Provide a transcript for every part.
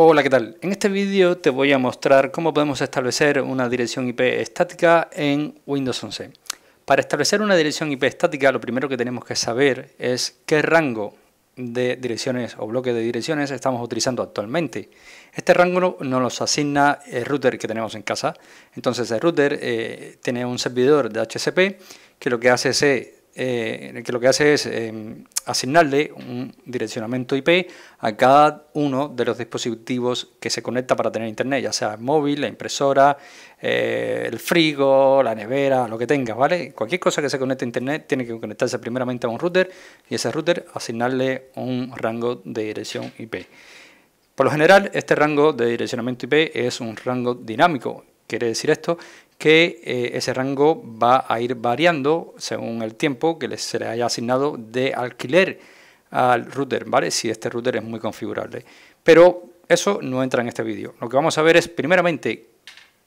Hola, ¿qué tal? En este vídeo te voy a mostrar cómo podemos establecer una dirección IP estática en Windows 11. Para establecer una dirección IP estática, lo primero que tenemos que saber es qué rango de direcciones o bloque de direcciones estamos utilizando actualmente. Este rango nos lo asigna el router que tenemos en casa. Entonces el router eh, tiene un servidor de HCP que lo que hace es eh, eh, que lo que hace es eh, asignarle un direccionamiento IP a cada uno de los dispositivos que se conecta para tener internet, ya sea el móvil, la impresora, eh, el frigo, la nevera, lo que tengas, ¿vale? Cualquier cosa que se conecte a internet tiene que conectarse primeramente a un router y ese router asignarle un rango de dirección IP. Por lo general, este rango de direccionamiento IP es un rango dinámico Quiere decir esto que eh, ese rango va a ir variando según el tiempo que se le haya asignado de alquiler al router, ¿vale? Si este router es muy configurable. Pero eso no entra en este vídeo. Lo que vamos a ver es primeramente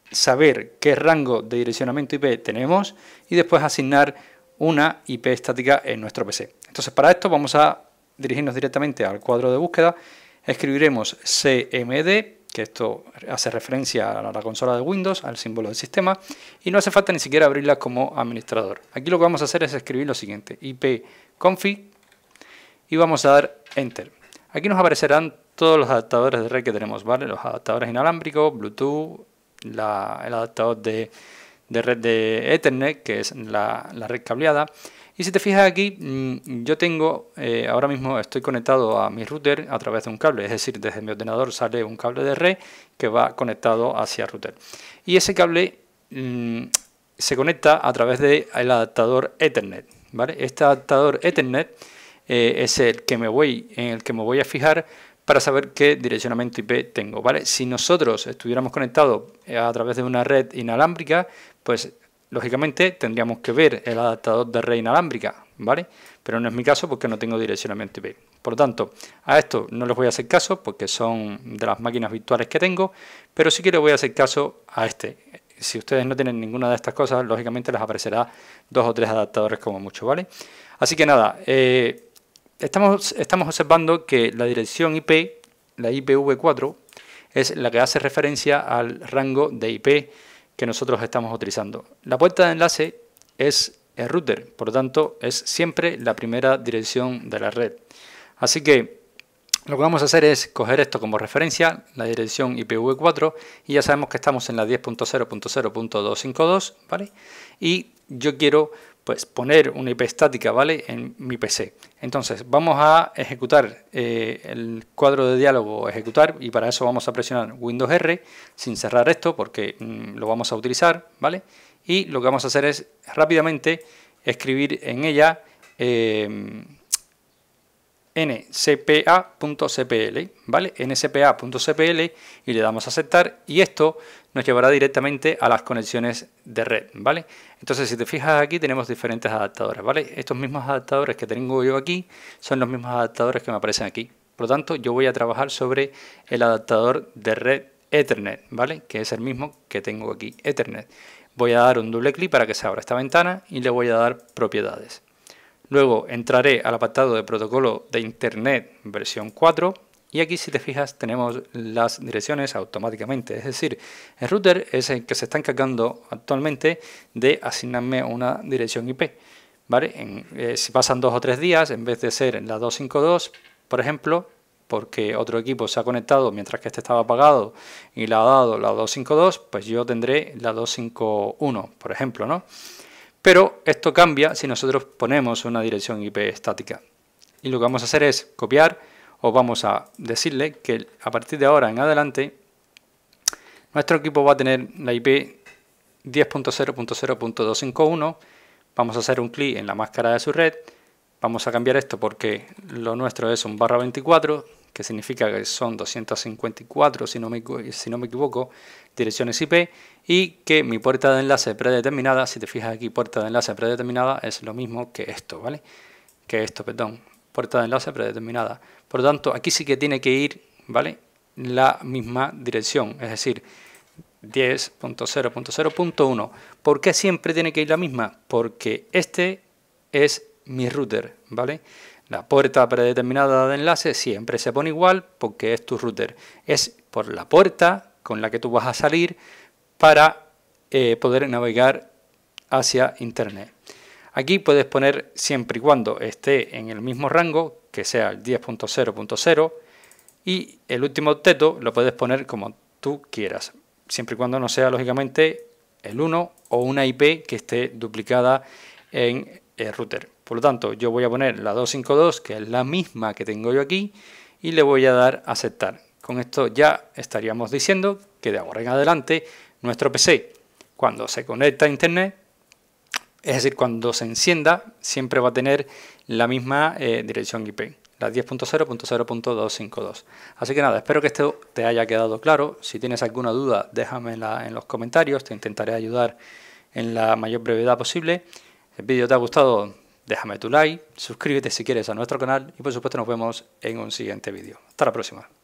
saber qué rango de direccionamiento IP tenemos y después asignar una IP estática en nuestro PC. Entonces para esto vamos a dirigirnos directamente al cuadro de búsqueda, escribiremos cmd que esto hace referencia a la consola de Windows, al símbolo del sistema, y no hace falta ni siquiera abrirla como administrador. Aquí lo que vamos a hacer es escribir lo siguiente, ipconfig, y vamos a dar Enter. Aquí nos aparecerán todos los adaptadores de red que tenemos, ¿vale? Los adaptadores inalámbricos, Bluetooth, el adaptador de de red de Ethernet, que es la, red cableada. Y si te fijas aquí, mm, yo tengo, eh, ahora mismo estoy conectado a mi router a través de un cable, es decir, desde mi ordenador sale un cable de red que va conectado hacia el router. Y ese cable mm, se conecta a través del adaptador Ethernet. ¿vale? Este adaptador Ethernet eh, es el que, me voy, en el que me voy a fijar para saber qué direccionamiento IP tengo, ¿vale? Si nosotros estuviéramos conectados eh, a través de una red inalámbrica, pues lógicamente tendríamos que ver el adaptador de red inalámbrica, ¿vale? Pero no es mi caso porque no tengo direccionamiento IP. Por lo tanto, a esto no les voy a hacer caso porque son de las máquinas virtuales que tengo, pero sí que les voy a hacer caso a este. Si ustedes no tienen ninguna de estas cosas, lógicamente les aparecerá dos o tres adaptadores como mucho, ¿vale? Así que nada, eh, estamos, estamos observando que la dirección IP, la IPv4, es la que hace referencia al rango de IP que nosotros estamos utilizando. La puerta de enlace es el router, por lo tanto es siempre la primera dirección de la red. Así que lo que vamos a hacer es coger esto como referencia, la dirección IPv4, y ya sabemos que estamos en la 10.0.0.252, ¿vale? Y yo quiero pues poner una IP estática, ¿vale? En mi PC. Entonces, vamos a ejecutar eh, el cuadro de diálogo ejecutar y para eso vamos a presionar Windows R sin cerrar esto porque mm, lo vamos a utilizar, ¿vale? Y lo que vamos a hacer es rápidamente escribir en ella eh, ncpa.cpl, ¿vale? ncpa.cpl y le damos a aceptar y esto nos llevará directamente a las conexiones de red, ¿vale? Entonces, si te fijas aquí tenemos diferentes adaptadores, ¿vale? Estos mismos adaptadores que tengo yo aquí son los mismos adaptadores que me aparecen aquí. Por lo tanto, yo voy a trabajar sobre el adaptador de red Ethernet, ¿vale? Que es el mismo que tengo aquí, Ethernet. Voy a dar un doble clic para que se abra esta ventana y le voy a dar propiedades. Luego entraré al apartado de protocolo de Internet versión 4 y aquí si te fijas tenemos las direcciones automáticamente, es decir, el router es el que se está encargando actualmente de asignarme una dirección IP. ¿vale? Eh, si pasan dos o tres días, en vez de ser la 252, por ejemplo, porque otro equipo se ha conectado mientras que este estaba apagado y le ha dado la 252, pues yo tendré la 251, por ejemplo, ¿no? Pero esto cambia si nosotros ponemos una dirección IP estática. Y lo que vamos a hacer es copiar o vamos a decirle que a partir de ahora en adelante nuestro equipo va a tener la IP 10.0.0.251. Vamos a hacer un clic en la máscara de su red. Vamos a cambiar esto porque lo nuestro es un barra 24 que significa que son 254, si no me, si no me equivoco, direcciones IP, y que mi puerta de enlace predeterminada, si te fijas aquí, puerta de enlace predeterminada es lo mismo que esto, ¿vale? Que esto, perdón, puerta de enlace predeterminada. Por lo tanto, aquí sí que tiene que ir, ¿vale? La misma dirección, es decir, 10.0.0.1. ¿Por qué siempre tiene que ir la misma? Porque este es mi router, ¿vale? La puerta predeterminada de enlace siempre se pone igual porque es tu router. Es por la puerta con la que tú vas a salir para eh, poder navegar hacia Internet. Aquí puedes poner siempre y cuando esté en el mismo rango, que sea el 10.0.0, y el último teto lo puedes poner como tú quieras, siempre y cuando no sea lógicamente el 1 o una IP que esté duplicada en el router. Por lo tanto, yo voy a poner la 252, que es la misma que tengo yo aquí, y le voy a dar a aceptar. Con esto ya estaríamos diciendo que de ahora en adelante nuestro PC, cuando se conecta a Internet, es decir, cuando se encienda, siempre va a tener la misma eh, dirección IP, la 10.0.0.252. Así que nada, espero que esto te haya quedado claro. Si tienes alguna duda, déjamela en los comentarios, te intentaré ayudar en la mayor brevedad posible. El vídeo te ha gustado, Déjame tu like, suscríbete si quieres a nuestro canal y por supuesto nos vemos en un siguiente vídeo. Hasta la próxima.